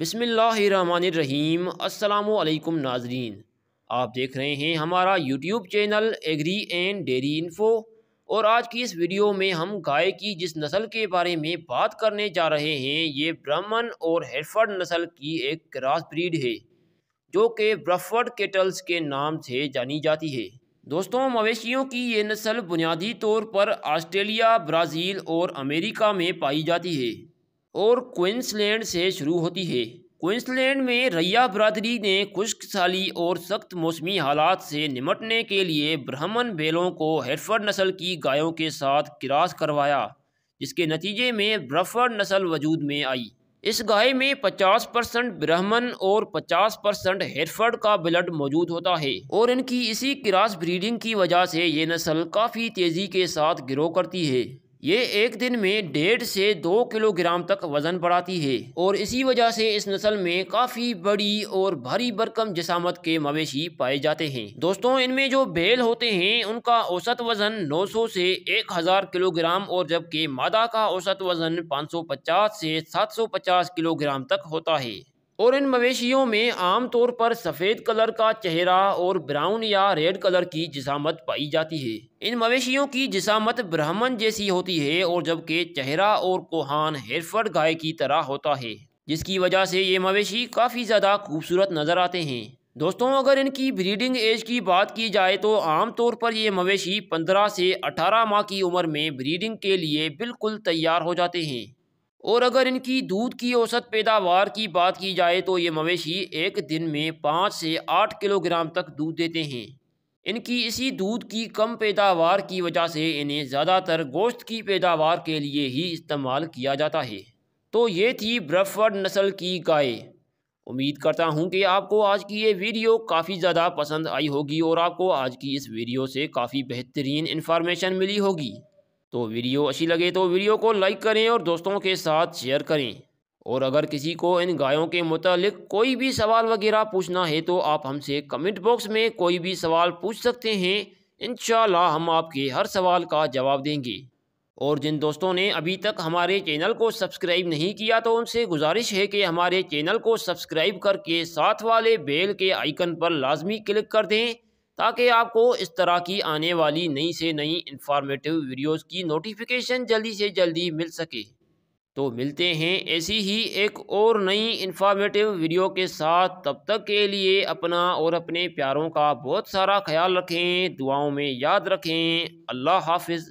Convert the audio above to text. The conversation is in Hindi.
बिसमीम् अल्लाम नाजरीन आप देख रहे हैं हमारा YouTube channel agri and dairy info और आज की इस वीडियो में हम गाय की जिस नस्ल के बारे में बात करने जा रहे हैं ये ब्राह्मण और हेडफर्ड नस्ल की एक क्रॉस ब्रीड है जो कि ब्रफर्ड केटल्स के नाम से जानी जाती है दोस्तों मवेशियों की ये नस्ल बुनियादी तौर पर ऑस्ट्रेलिया ब्राज़ील और अमेरिका में पाई जाती है और क्विंसलैंड से शुरू होती है क्विंसलैंड में रैया बरदरी ने खुश्कसाली और सख्त मौसमी हालात से निमटने के लिए ब्राह्मण बैलों को हेरफर्ड नस्ल की गायों के साथ क्रास करवाया जिसके नतीजे में ब्रफर्ड नस्ल वजूद में आई इस गाय में 50 परसेंट ब्राह्मण और 50 परसेंट हेरफर्ड का ब्लड मौजूद होता है और इनकी इसी क्रास ब्रीडिंग की वजह से ये नस्ल काफ़ी तेज़ी के साथ ग्रो करती है ये एक दिन में डेढ़ से दो किलोग्राम तक वजन बढ़ाती है और इसी वजह से इस नस्ल में काफ़ी बड़ी और भारी बरकम जसामत के मवेशी पाए जाते हैं दोस्तों इनमें जो बेल होते हैं उनका औसत वजन 900 से 1000 किलोग्राम और जबकि मादा का औसत वजन 550 से 750 किलोग्राम तक होता है और इन मवेशियों में आमतौर पर सफ़ेद कलर का चेहरा और ब्राउन या रेड कलर की जिसामत पाई जाती है इन मवेशियों की जिसामत ब्राह्मण जैसी होती है और जबकि चेहरा और कोहान हेरफर्ड गाय की तरह होता है जिसकी वजह से ये मवेशी काफ़ी ज़्यादा खूबसूरत नज़र आते हैं दोस्तों अगर इनकी ब्रीडिंग एज की बात की जाए तो आमतौर पर ये मवेशी 15 से 18 माह की उम्र में ब्रीडिंग के लिए बिल्कुल तैयार हो जाते हैं और अगर इनकी दूध की औसत पैदावार की बात की जाए तो ये मवेशी एक दिन में पाँच से आठ किलोग्राम तक दूध देते हैं इनकी इसी दूध की कम पैदावार की वजह से इन्हें ज़्यादातर गोश्त की पैदावार के लिए ही इस्तेमाल किया जाता है तो ये थी ब्रफर्ड नस्ल की गाय उम्मीद करता हूँ कि आपको आज की ये वीडियो काफ़ी ज़्यादा पसंद आई होगी और आपको आज की इस वीडियो से काफ़ी बेहतरीन इन्फॉर्मेशन मिली होगी तो वीडियो अच्छी लगे तो वीडियो को लाइक करें और दोस्तों के साथ शेयर करें और अगर किसी को इन गायों के मुतालिक कोई भी सवाल वगैरह पूछना है तो आप हमसे कमेंट बॉक्स में कोई भी सवाल पूछ सकते हैं इन हम आपके हर सवाल का जवाब देंगे और जिन दोस्तों ने अभी तक हमारे चैनल को सब्सक्राइब नहीं किया तो उनसे गुजारिश है कि हमारे चैनल को सब्सक्राइब करके साथ वाले बेल के आइकन पर लाजमी क्लिक कर दें ताकि आपको इस तरह की आने वाली नई से नई इन्फॉर्मेटिव वीडियोस की नोटिफिकेशन जल्दी से जल्दी मिल सके तो मिलते हैं ऐसी ही एक और नई इन्फॉर्मेटिव वीडियो के साथ तब तक के लिए अपना और अपने प्यारों का बहुत सारा ख्याल रखें दुआओं में याद रखें अल्लाह हाफिज़